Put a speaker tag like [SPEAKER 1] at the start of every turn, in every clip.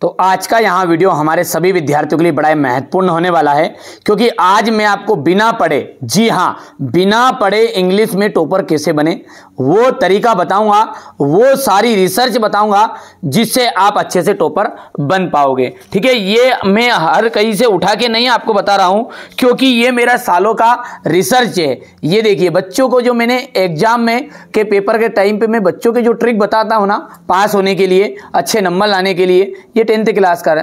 [SPEAKER 1] तो आज का यहाँ वीडियो हमारे सभी विद्यार्थियों के लिए बड़ा महत्वपूर्ण होने वाला है क्योंकि आज मैं आपको बिना पढ़े जी हाँ बिना पढ़े इंग्लिश में टॉपर कैसे बने वो तरीका बताऊंगा वो सारी रिसर्च बताऊंगा जिससे आप अच्छे से टॉपर बन पाओगे ठीक है ये मैं हर कहीं से उठा के नहीं आपको बता रहा हूँ क्योंकि ये मेरा सालों का रिसर्च है ये देखिए बच्चों को जो मैंने एग्जाम में के पेपर के टाइम पर मैं बच्चों के जो ट्रिक बताता हूँ ना पास होने के लिए अच्छे नंबर लाने के लिए ये टेंथ क्लास का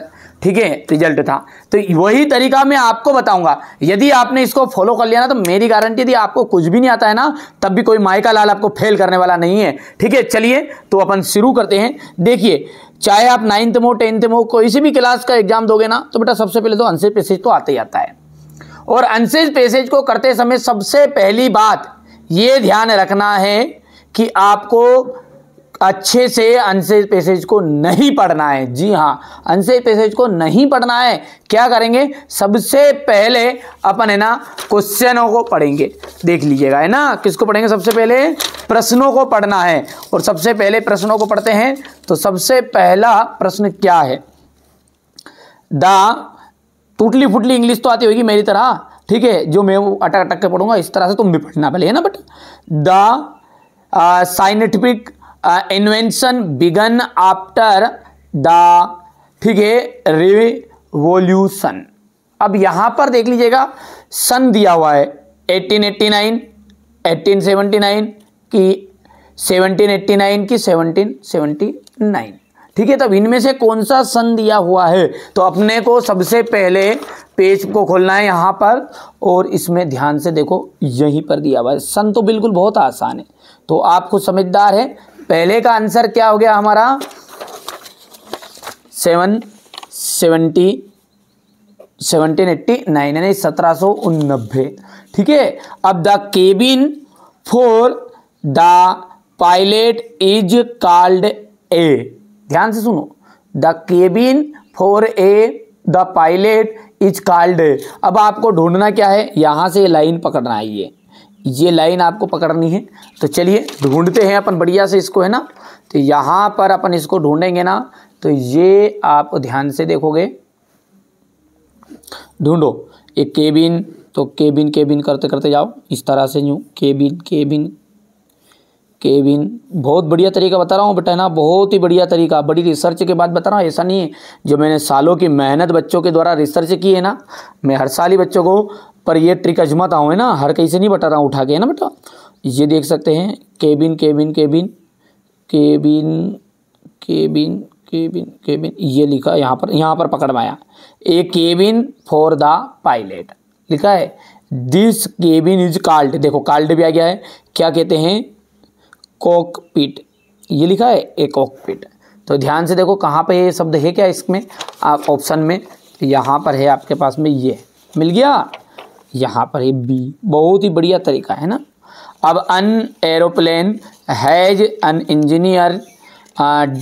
[SPEAKER 1] ठीक है रिजल्ट था तो वही तरीका मैं आपको बताऊंगा यदि आपने इसको फॉलो कर लिया ना तो मेरी गारंटी थी आपको कुछ भी नहीं आता है ना तब भी कोई माई लाल आपको फेल करने वाला नहीं है ठीक है चलिए तो अपन शुरू करते हैं देखिए चाहे आप नाइन्थ में हो टेंथ में हो कोई सी भी क्लास का एग्जाम दोगे ना तो बेटा सबसे पहले तो अनसेज पेसेज तो आता ही आता है और अनसेज पेसेज को करते समय सबसे पहली बात ये ध्यान रखना है कि आपको अच्छे से अनसेज पैसेज को नहीं पढ़ना है जी हाँ अनसेज पैसेज को नहीं पढ़ना है क्या करेंगे सबसे पहले अपन है ना क्वेश्चनों को पढ़ेंगे देख लीजिएगा है ना किसको पढ़ेंगे सबसे पहले प्रश्नों को पढ़ना है और सबसे पहले प्रश्नों को पढ़ते हैं तो सबसे पहला प्रश्न क्या है द टूटली फुटली इंग्लिश तो आती होगी मेरी तरह ठीक है जो मैं वो अटक अटक के पढ़ूंगा इस तरह से तुम भी पढ़ना पहले है ना but the scientific invention began after the ठीक है रिवोल्यूशन अब यहां पर देख लीजिएगा सन दिया हुआ है 1889 1879 की 1789 की 1779 ठीक है तब इनमें से कौन सा सन दिया हुआ है तो अपने को सबसे पहले पेज को खोलना है यहां पर और इसमें ध्यान से देखो यहीं पर दिया हुआ है सन तो बिल्कुल बहुत आसान है तो आप खुद समझदार है पहले का आंसर क्या हो गया हमारा seven seventy seventeen eighty nine यानी सत्रह सौ उनबे ठीक है अब the cabin for the pilot is called a ध्यान से सुनो the cabin for a the pilot is called अब आपको ढूंढना क्या है यहां से लाइन पकड़ना है ये ये लाइन आपको पकड़नी है तो चलिए ढूंढते हैं अपन बढ़िया से इसको है ना तो यहाँ पर अपन इसको ढूंढेंगे ना तो ये आप ध्यान से देखोगे ढूंढो एक केबिन तो केबिन केबिन करते करते जाओ इस तरह से यूँ केबिन केबिन केबिन बहुत बढ़िया तरीका बता रहा हूँ बेटा है ना बहुत ही बढ़िया तरीका बड़ी रिसर्च के बाद बता रहा हूँ ऐसा नहीं है जो मैंने सालों की मेहनत बच्चों के द्वारा रिसर्च की है ना मैं हर साल ही बच्चों को पर ये ट्रिक अजमाता हूँ है ना हर कहीं से नहीं बता रहा हूँ उठा के है ना बेटा ये देख सकते हैं cabin cabin cabin cabin cabin cabin cabin ये लिखा यहाँ पर यहाँ पर पकड़वाया a cabin for the pilot लिखा है दिस केबिन इज कॉल्ड देखो कॉल्ड भी आ गया है क्या कहते हैं कॉकपिट ये लिखा है ए कॉकपिट तो ध्यान से देखो कहाँ पे ये शब्द है क्या इसमें ऑप्शन में यहाँ पर है आपके पास में ये मिल गया यहाँ पर ये बी बहुत ही बढ़िया तरीका है ना अब an aeroplane has an engineer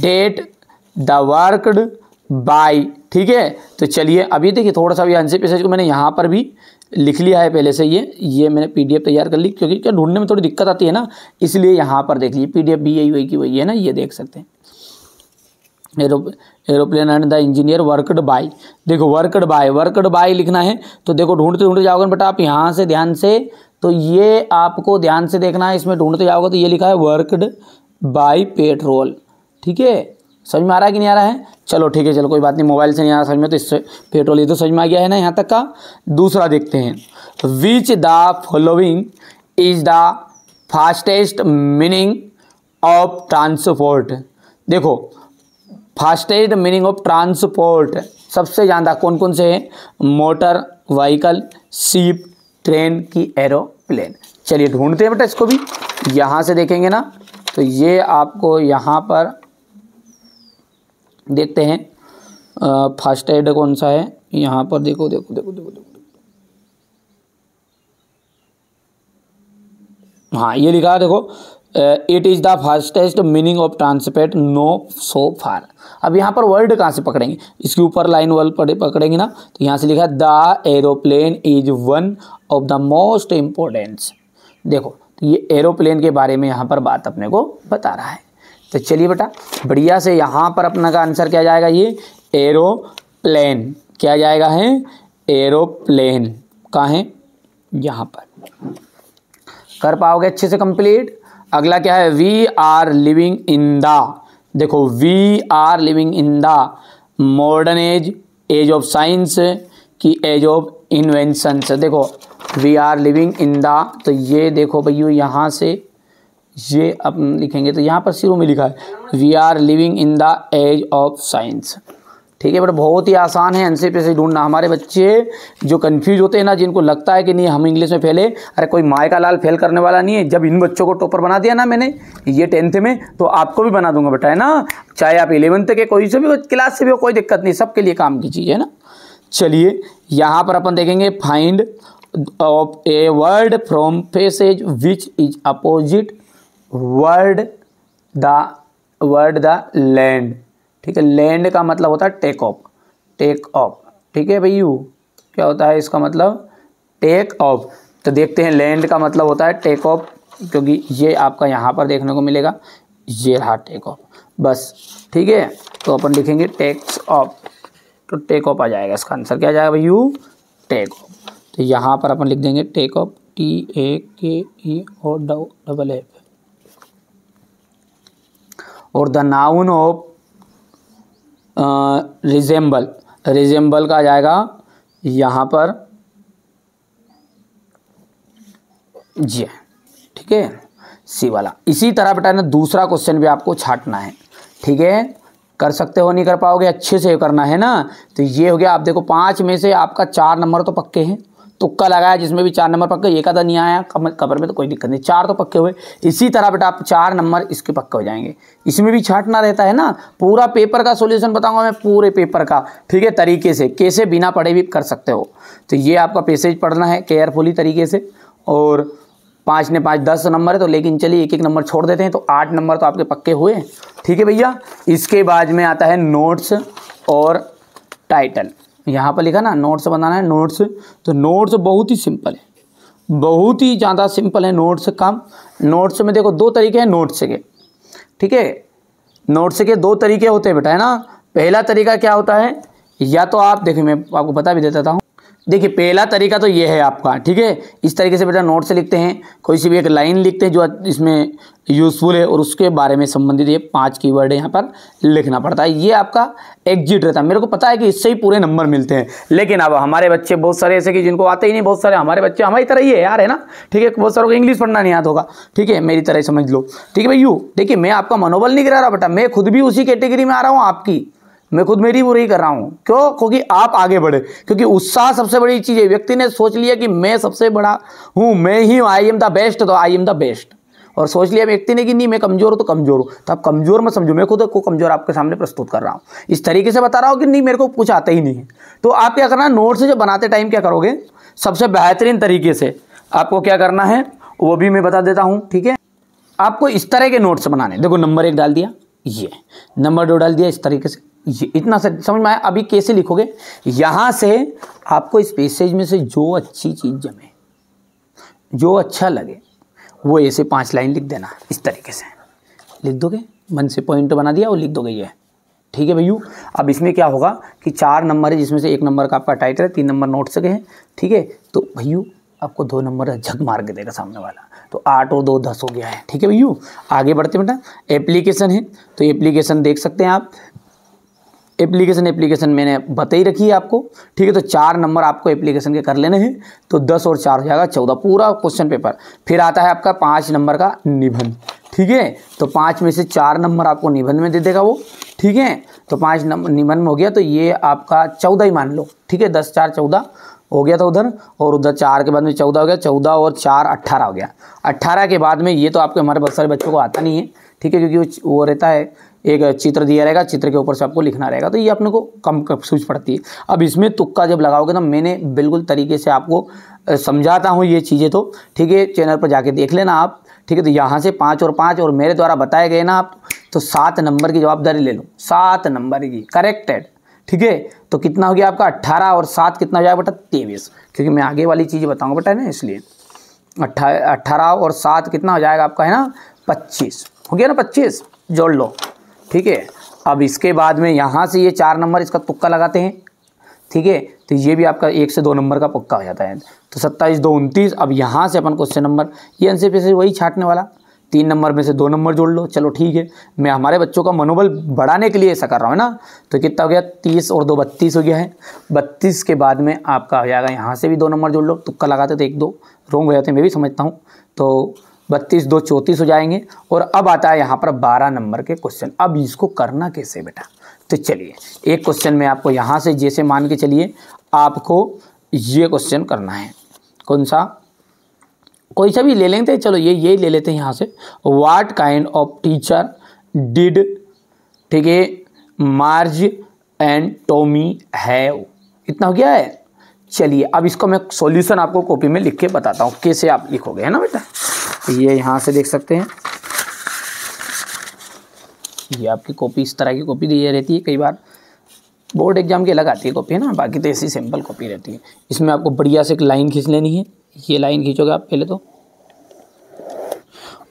[SPEAKER 1] that the worked by ठीक है तो चलिए अभी देखिए थोड़ा सा भी आंसर पैसेज को मैंने यहाँ पर भी लिख लिया है पहले से ये ये मैंने पीडीएफ तैयार कर ली क्योंकि क्या ढूंढने में थोड़ी दिक्कत आती है ना इसलिए यहाँ पर देख लीजिए पीडीएफ बी यही वही की वही है ना ये देख सकते हैं aeroplane and the engineer worked by देखो वर्कड बाय वर्कड बाय लिखना है तो देखो ढूंढते ढूंढते जाओगे बेटा आप यहाँ से ध्यान से तो ये आपको ध्यान से देखना है इसमें ढूंढते जाओगे तो ये लिखा है वर्कड बाय पेट्रोल ठीक है समझ में आ रहा है कि नहीं आ रहा है चलो ठीक है चलो कोई बात नहीं मोबाइल से नहीं आ रहा समझ में तो इससे पेट्रोल ये तो समझ में आ गया है ना यहाँ तक का दूसरा देखते हैं which the following is the fastest meaning of transport देखो फास्टेड मीनिंग ऑफ ट्रांसपोर्ट सबसे ज़्यादा कौन कौन से है मोटर व्हीकल सीप ट्रेन की एरोप्लेन चलिए ढूंढते हैं बेटा इसको भी यहां से देखेंगे ना तो ये आपको यहां पर देखते हैं फर्स्ट एड कौन सा है यहां पर देखो देखो देखो देखो देखो हाँ ये लिखा है देखो it is the fastest meaning of transport no so far अब यहाँ पर वर्ल्ड कहाँ से पकड़ेंगे इसके ऊपर लाइन वर्ल्ड पकड़ेंगे ना तो यहाँ से लिखा the aeroplane is one of the most importance देखो तो ये एरोप्लेन के बारे में यहाँ पर बात अपने को बता रहा है तो चलिए बेटा बढ़िया से यहाँ पर अपना का आंसर क्या जाएगा ये एरोप्लेन क्या जाएगा है एरोप्लेन कहाँ है यहाँ पर कर पाओगे अच्छे से कंप्लीट अगला क्या है we are living in the देखो we are living in the modern age age of science की एज ऑफ इन्वेंशन देखो we are living in the तो ये देखो भैया यहाँ से ये अपन लिखेंगे तो यहाँ पर शुरू में लिखा है we are living in the age of science ठीक है बेटा बहुत ही आसान है एन से ढूंढना हमारे बच्चे जो कन्फ्यूज होते हैं ना जिनको लगता है कि नहीं हम इंग्लिश में फेले अरे कोई माए का लाल फेल करने वाला नहीं है जब इन बच्चों को टॉपर बना दिया ना मैंने ये टेंथ में तो आपको भी बना दूंगा बेटा है ना चाहे आप इलेवंथ के कोई से भी क्लास से भी कोई दिक्कत नहीं सबके लिए काम की चीज़ है ना चलिए यहाँ पर अपन देखेंगे find of a word from faces which is opposite word the word the land ठीक है लैंड का मतलब होता है टेक ऑफ टेक ऑफ ठीक है भाई यू क्या होता है इसका मतलब टेक ऑफ तो देखते हैं लैंड का मतलब होता है टेक ऑफ क्योंकि ये आपका यहाँ पर देखने को मिलेगा ये रहा टेक ऑफ बस ठीक है तो अपन लिखेंगे टेक्स ऑफ तो टेक ऑफ आ जाएगा इसका आंसर क्या आ जाएगा भाई यू टेक ऑफ तो यहाँ पर अपन लिख देंगे take off T A K E और डबल एफ और the noun of resemble resemble का आ जाएगा यहाँ पर जी ठीक है सी वाला इसी तरह बेटा ना दूसरा क्वेश्चन भी आपको छाटना है ठीक है कर सकते हो नहीं कर पाओगे अच्छे से करना है ना तो ये हो गया आप देखो पांच में से आपका चार नंबर तो पक्के हैं तुक्का लगाया जिसमें भी चार नंबर पक्के एक आधा नहीं आया कबर में तो कोई दिक्कत नहीं चार तो पक्के हुए इसी तरह बेटा आप चार नंबर इसके पक्के हो जाएंगे इसमें भी छाटना रहता है ना पूरा पेपर का सोल्यूशन बताऊंगा मैं पूरे पेपर का ठीक है तरीके से कैसे बिना पढ़े भी कर सकते हो तो ये आपका पैसेज पढ़ना है केयरफुली तरीके से और पाँच ने पाँच दस नंबर है तो लेकिन चलिए एक एक नंबर छोड़ देते हैं तो आठ नंबर तो आपके पक्के हुए ठीक है भैया इसके बाद में आता है नोट्स और टाइटल यहाँ पर लिखा ना नोट्स बनाना है नोट्स तो नोट्स बहुत ही सिंपल है बहुत ही ज़्यादा सिंपल है नोट्स काम नोट्स में देखो दो तरीके हैं नोट्स के ठीक है नोट्स के दो तरीके होते हैं बेटा है ना पहला तरीका क्या होता है या तो आप देखिए मैं आपको बता भी देता हूँ देखिए पहला तरीका तो ये है आपका ठीक है इस तरीके से बेटा नोट से लिखते हैं कोई सी भी एक लाइन लिखते हैं जो इसमें यूज़फुल है और उसके बारे में संबंधित ये पांच कीवर्ड वर्ड यहाँ पर लिखना पड़ता है ये आपका एग्जिट रहता है मेरे को पता है कि इससे ही पूरे नंबर मिलते हैं लेकिन अब हमारे बच्चे बहुत सारे ऐसे कि जिनको आते ही नहीं बहुत सारे हमारे बच्चे हमारी तरह ही है यार है ना ठीक है बहुत सारों को इंग्लिश पढ़ना नहीं याद होगा ठीक है मेरी तरह समझ लो ठीक है भाई यू देखिए मैं आपका मनोबल नहीं गिरा रहा बेटा मैं खुद भी उसी कैटेगरी में आ रहा हूँ आपकी मैं खुद मेरी बुराई कर रहा हूँ क्यों क्योंकि आप आगे बढ़े क्योंकि उत्साह सबसे बड़ी चीज़ है व्यक्ति ने सोच लिया कि मैं सबसे बड़ा हूँ मैं ही हूँ आई एम द बेस्ट तो आई एम द बेस्ट और सोच लिया व्यक्ति ने कि नहीं मैं कमज़ोर हूँ तो कमज़ोर हूँ तो आप कमज़ोर मत समझो मैं खुद को कमज़ोर आपके सामने प्रस्तुत कर रहा हूँ इस तरीके से बता रहा हूँ कि नहीं मेरे को कुछ आता ही नहीं है तो आप क्या करना नोट्स जो बनाते टाइम क्या करोगे सबसे बेहतरीन तरीके से आपको क्या करना है वो भी मैं बता देता हूँ ठीक है आपको इस तरह के नोट्स बनाने देखो नंबर एक डाल दिया ये नंबर दो डाल दिया इस तरीके से ये इतना सा समझ में आया अभी कैसे लिखोगे यहाँ से आपको इस पेसेज में से जो अच्छी चीज़ जमे जो अच्छा लगे वो ऐसे पांच लाइन लिख देना इस तरीके से लिख दोगे मन से पॉइंट बना दिया और लिख दोगे ये ठीक है भैया अब इसमें क्या होगा कि चार नंबर है जिसमें से एक नंबर का आपका टाइटल है तीन नंबर नोट सके हैं ठीक है तो भैया आपको दो नंबर झक मार के देगा सामने वाला तो आठ और दो दस हो गया है ठीक है भैया आगे बढ़ते बेटा एप्लीकेशन है तो एप्लीकेशन देख सकते हैं आप एप्लीकेशन एप्लीकेशन मैंने बता ही रखी है आपको ठीक है तो चार नंबर आपको एप्लीकेशन के कर लेने हैं तो दस और चार हो जाएगा चौदह पूरा क्वेश्चन पेपर फिर आता है आपका पाँच नंबर का निबंध ठीक है तो पाँच में से चार नंबर आपको निबंध में दे देगा वो ठीक है तो पाँच नंबर निबंध में हो गया तो ये आपका चौदह ही मान लो ठीक है दस चार चौदह हो गया था उधर और उधर चार के बाद में चौदह हो गया चौदह और चार अट्ठारह हो गया अट्ठारह के बाद में ये तो आपके हमारे बहुत सारे बच्चों को आता नहीं है ठीक है क्योंकि वो रहता है एक चित्र दिया रहेगा चित्र के ऊपर से आपको लिखना रहेगा तो ये अपने को कम सूझ पड़ती है अब इसमें तुक्का जब लगाओगे ना मैंने बिल्कुल तरीके से आपको समझाता हूँ ये चीज़ें तो ठीक है चैनल पर जाके देख लेना आप ठीक है तो यहाँ से पाँच और पाँच और मेरे द्वारा बताए गए ना आप तो सात नंबर की जवाबदारी ले लो सात नंबर की करेक्टेड ठीक है तो कितना हो गया आपका अट्ठारह और सात कितना हो जाएगा बेटा तेईस क्योंकि मैं आगे वाली चीज़ें बताऊँगा बेटा है ना इसलिए अट्ठा अट्ठारह और सात कितना हो जाएगा आपका है ना पच्चीस हो गया ना पच्चीस जोड़ लो ठीक है अब इसके बाद में यहाँ से ये चार नंबर इसका तुक्का लगाते हैं ठीक है तो ये भी आपका एक से दो नंबर का पक्का हो जाता है तो सत्ताईस दो उनतीस अब यहाँ से अपन क्वेश्चन नंबर ये एन से वही छाटने वाला तीन नंबर में से दो नंबर जोड़ लो चलो ठीक है मैं हमारे बच्चों का मनोबल बढ़ाने के लिए ऐसा कर रहा हूँ ना तो कितना हो गया तीस और दो बत्तीस हो गया है बत्तीस के बाद में आपका हो जाएगा यहाँ से भी दो नंबर जोड़ लो तुक्का लगाते तो एक दो रोंग हो जाते मैं भी समझता हूँ तो बत्तीस दो चौंतीस हो जाएंगे और अब आता है यहाँ पर बारह नंबर के क्वेश्चन अब इसको करना कैसे बेटा तो चलिए एक क्वेश्चन में आपको यहाँ से जैसे मान के चलिए आपको ये क्वेश्चन करना है कौन सा कोई सा भी ले लेते हैं तो चलो ये ये ले लेते हैं यहाँ से what kind of teacher did ठीक है मार्ज एंड टोमी हैव इतना हो गया है चलिए अब इसको मैं सॉल्यूशन आपको कॉपी में लिख के बताता हूँ कैसे आप लिखोगे है ना बेटा ये यहाँ से देख सकते हैं ये आपकी कॉपी इस तरह की कॉपी दी रहती है कई बार बोर्ड एग्जाम के अलग आती है कॉपी है ना बाकी तो ऐसी सिंपल कॉपी रहती है इसमें आपको बढ़िया से एक लाइन खींच लेनी है ये लाइन खींचोगे आप पहले तो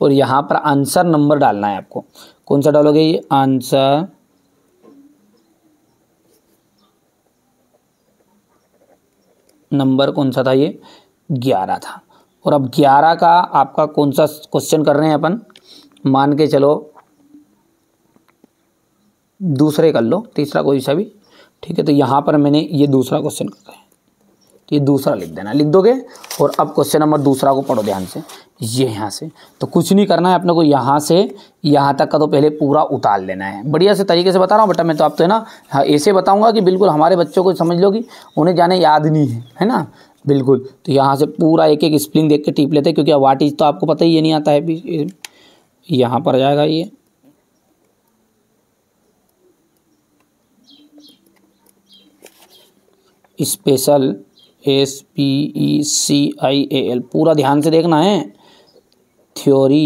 [SPEAKER 1] और यहाँ पर आंसर नंबर डालना है आपको कौन सा डालोगे ये आंसर नंबर कौन सा था ये ग्यारह था और अब ग्यारह का आपका कौन सा क्वेश्चन कर रहे हैं अपन मान के चलो दूसरे कर लो तीसरा कोई सा भी ठीक है तो यहाँ पर मैंने ये दूसरा क्वेश्चन कर रहा है तो ये दूसरा लिख देना लिख दोगे और अब क्वेश्चन नंबर दूसरा को पढ़ो ध्यान से ये यहाँ से तो कुछ नहीं करना है अपने को यहाँ से यहाँ तक का तो पहले पूरा उतार लेना है बढ़िया से तरीके से बता रहा हूँ बेटा मैं तो आप तो है ना हाँ, ऐसे बताऊँगा कि बिल्कुल हमारे बच्चों को समझ लो कि उन्हें जाने याद नहीं है है ना बिल्कुल तो यहाँ से पूरा एक एक स्प्रिंग देख के टीप लेते हैं क्योंकि वाट इज तो आपको पता ही ये नहीं आता है यहाँ पर जाएगा ये special S P E C I A L पूरा ध्यान से देखना है थ्योरी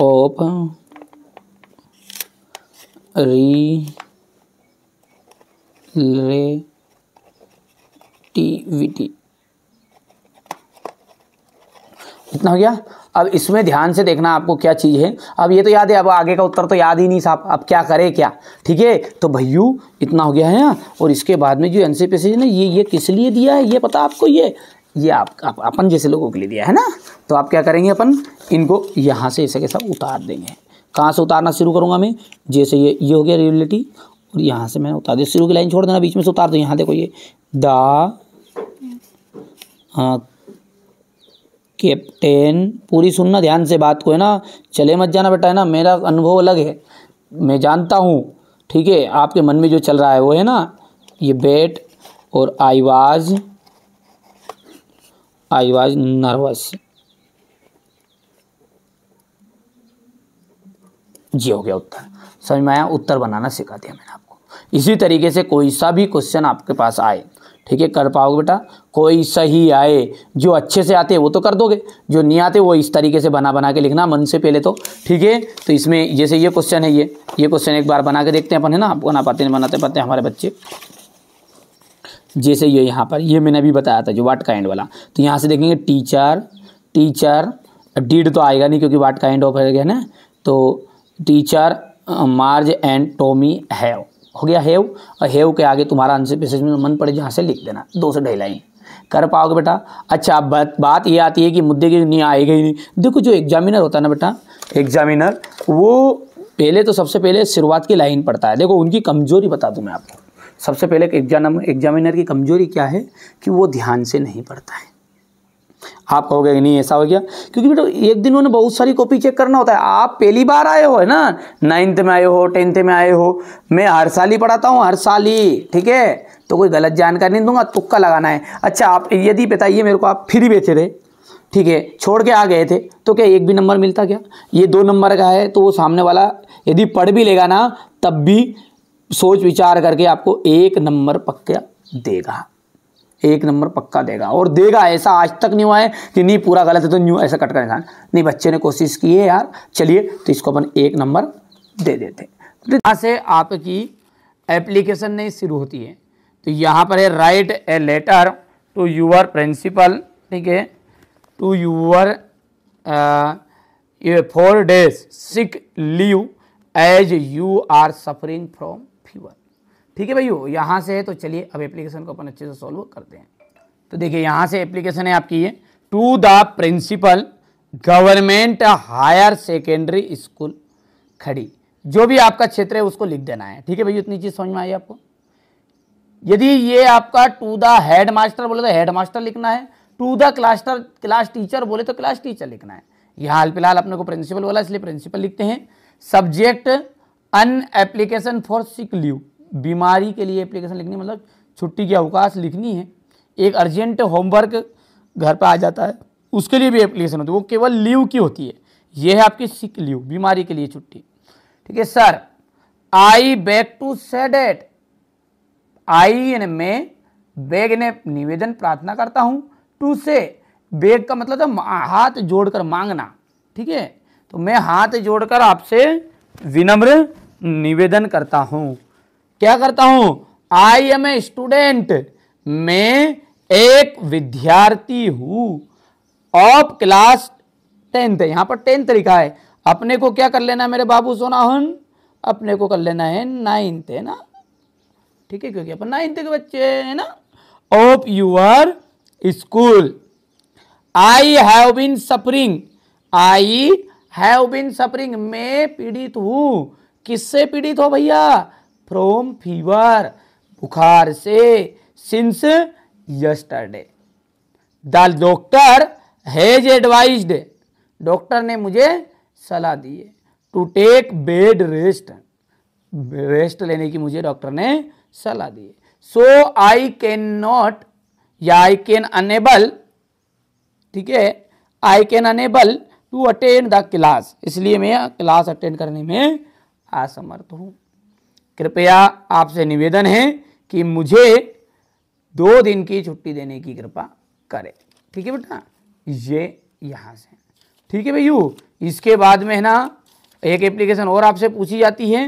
[SPEAKER 1] ऑफ री रे
[SPEAKER 2] एक्टिविटी
[SPEAKER 1] इतना हो गया अब इसमें ध्यान से देखना आपको क्या चीज़ है अब ये तो याद है अब आगे का उत्तर तो याद ही नहीं साहब अब क्या करे क्या ठीक है तो भैयू इतना हो गया है ना और इसके बाद में जो एन सी पैसेज ये ये किस लिए दिया है ये पता आपको ये ये आप, आप अपन जैसे लोगों के लिए दिया है ना तो आप क्या करेंगे अपन इनको यहाँ से ऐसे कैसा उतार देंगे कहाँ से उतारना शुरू करूँगा मैं जैसे ये ये हो गया रियलिटी और यहाँ से मैंने उतार दिया शुरू की लाइन छोड़ देना बीच में से उतार दो यहाँ देखो ये दा हाँ कैप्टन पूरी सुनना ध्यान से बात को है ना चले मत जाना बेटा है ना मेरा अनुभव अलग है मैं जानता हूँ ठीक है आपके मन में जो चल रहा है वो है ना ये बेट और I was I was nervous जी हो गया उत्तर समझ में आया उत्तर बनाना सिखा दिया मैंने आपको इसी तरीके से कोई सा भी क्वेश्चन आपके पास आए ठीक है कर पाओगे बेटा कोई सही आए जो अच्छे से आते वो तो कर दोगे जो नहीं आते वो इस तरीके से बना बना के लिखना मन से पहले तो ठीक है तो इसमें जैसे ये क्वेश्चन है ये ये क्वेश्चन एक बार बना के देखते हैं अपन है ना बना पाते हैं बनाते पाते हमारे बच्चे जैसे ये यहाँ पर ये मैंने अभी बताया था जो वाट का एंड वाला तो यहाँ से देखेंगे टीचर टीचर डीड तो आएगा नहीं क्योंकि वाट का एंड ऑफ है ना तो teacher Marge and Tommy have हो गया हेव और हेव के आगे तुम्हारा आंसर पैसेज में मन पड़े जहाँ से लिख देना दो से ढाई लाइन कर पाओगे बेटा अच्छा बात बात ये आती है कि मुद्दे की नहीं आएगा ही नहीं देखो जो एग्जामिनर होता है ना बेटा एग्जामिनर वो पहले तो सबसे पहले शुरुआत की लाइन पढ़ता है देखो उनकी कमज़ोरी बता दूँ मैं आपको सबसे पहले एग्जाम एग्जामिनर की कमज़ोरी क्या है कि वो ध्यान से नहीं पढ़ता है आप कहोगे नहीं ऐसा हो गया क्योंकि बेटा एक दिन उन्हें बहुत सारी कॉपी चेक करना होता है आप पहली बार आए हो है ना नाइन्थ में आए हो टेंथ में आए हो मैं हर साल ही पढ़ाता हूँ हर साल ही ठीक है तो कोई गलत जानकारी नहीं दूंगा तुक्का लगाना है अच्छा आप यदि बताइए मेरे को आप फ्री बैठे रहे ठीक है छोड़ के आ गए थे तो क्या एक भी नंबर मिलता क्या ये दो नंबर का है तो वो सामने वाला यदि पढ़ भी लेगा ना तब भी सोच विचार करके आपको एक नंबर पक्का देगा एक नंबर पक्का देगा और देगा ऐसा आज तक नहीं हुआ है कि नहीं पूरा गलत है तो न्यू ऐसा कट कर इंसान नहीं बच्चे ने कोशिश की है यार चलिए तो इसको अपन एक नंबर दे देते तो यहाँ से आपकी एप्लीकेशन नहीं शुरू होती है तो यहाँ पर है write a letter to your principal ठीक है to your four days sick leave as you are suffering from fever ठीक है भाइयों यहाँ से है तो चलिए अब एप्लीकेशन को अपन अच्छे से सॉल्व करते हैं तो देखिए यहाँ से एप्लीकेशन है आपकी ये to the principal government higher secondary school खड़ी जो भी आपका क्षेत्र है उसको लिख देना है ठीक है भाई इतनी चीज़ समझ में आई आपको यदि ये आपका टू द हेड मास्टर बोले तो हेड मास्टर लिखना है टू द क्लास्टर क्लास टीचर बोले तो क्लास टीचर लिखना है यह हाल फिलहाल अपने को प्रिंसिपल बोला इसलिए प्रिंसिपल लिखते हैं subject an application for sick leave बीमारी के लिए एप्लीकेशन लिखनी मतलब छुट्टी की अवकाश लिखनी है एक अर्जेंट होमवर्क घर पर आ जाता है उसके लिए भी एप्लीकेशन होती है वो केवल लीव की होती है ये है आपकी सिक लीव बीमारी के लिए छुट्टी ठीक है sir I beg to say that I am में बैग ने निवेदन प्रार्थना करता हूं टू से बैग का मतलब था हाथ जोड़कर मांगना ठीक है तो मैं हाथ जोड़कर आपसे विनम्र निवेदन करता हूं क्या करता हूं आई एम ए स्टूडेंट मैं एक विद्यार्थी हूं ऑफ क्लास टेंथ यहां पर टेंथ लिखा है अपने को क्या कर लेना है मेरे बाबू सोनाहन अपने को कर लेना है नाइन्थ है ना ठीक है क्योंकि अपन नाइन्थ के बच्चे है ना of your school I have been suffering I have been suffering मैं पीड़ित हूं किससे पीड़ित हो भैया फ्रॉम फीवर बुखार से since yesterday the doctor has advised doctor ने मुझे सलाह दी है to take bed rest rest लेने की मुझे डॉक्टर ने सलाह दी है सो आई कैन नॉट या आई कैन अनेबल ठीक है I can unable to attend the class इसलिए मैं क्लास अटेंड करने में असमर्थ हूँ कृपया आपसे निवेदन है कि मुझे दो दिन की छुट्टी देने की कृपा करें ठीक है बेटा ये यहाँ से ठीक है भैया इसके बाद में है ना एक एप्लीकेशन और आपसे पूछी जाती है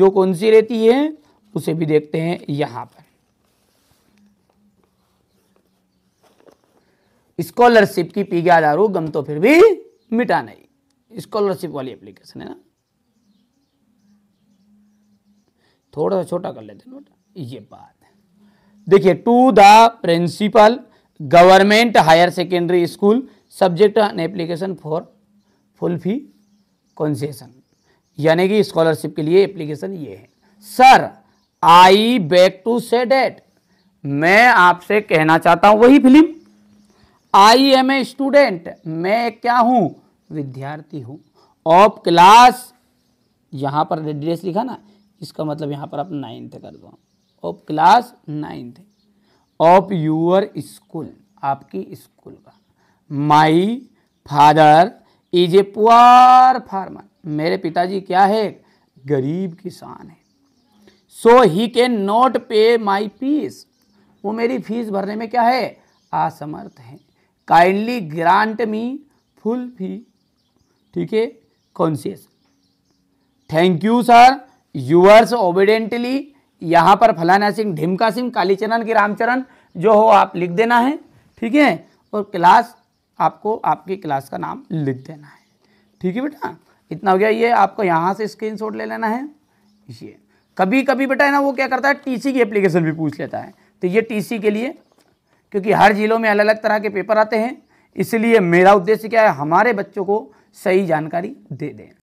[SPEAKER 1] जो कौन सी रहती है उसे भी देखते हैं यहाँ पर स्कॉलरशिप की पी गया दारू गम तो फिर भी मिटा नहीं स्कॉलरशिप वाली एप्लीकेशन है ना थोड़ा सा छोटा कर लेते हैं बेटा ये बात है देखिए to the principal government higher secondary school subject an application for full fee concession यानी कि स्कॉलरशिप के लिए एप्लीकेशन ये है sir I beg to say that मैं आपसे कहना चाहता हूँ वही फिल्म आई एम ए स्टूडेंट मैं क्या हूँ विद्यार्थी हूँ ऑफ क्लास यहाँ पर एड्रेस लिखा ना इसका मतलब यहाँ पर आप नाइन्थ कर दो of class ninth of your school आपकी स्कूल का my father is a poor farmer मेरे पिताजी क्या है गरीब किसान है सो ही कैन नॉट पे माई फीस वो मेरी फीस भरने में क्या है असमर्थ है kindly grant me full fee ठीक है concession thank you sir yours obediently यहाँ पर फलाना सिंह ढिमका सिंह कालीचरण की रामचरण जो हो आप लिख देना है ठीक है और क्लास आपको आपकी क्लास का नाम लिख देना है ठीक है बेटा इतना हो गया ये आपको यहाँ से स्क्रीन ले लेना है ये कभी कभी बेटा है ना वो क्या करता है टीसी की एप्लीकेशन भी पूछ लेता है तो ये टीसी के लिए क्योंकि हर जिलों में अलग अलग तरह के पेपर आते हैं इसलिए मेरा उद्देश्य क्या है हमारे बच्चों को सही जानकारी दे दें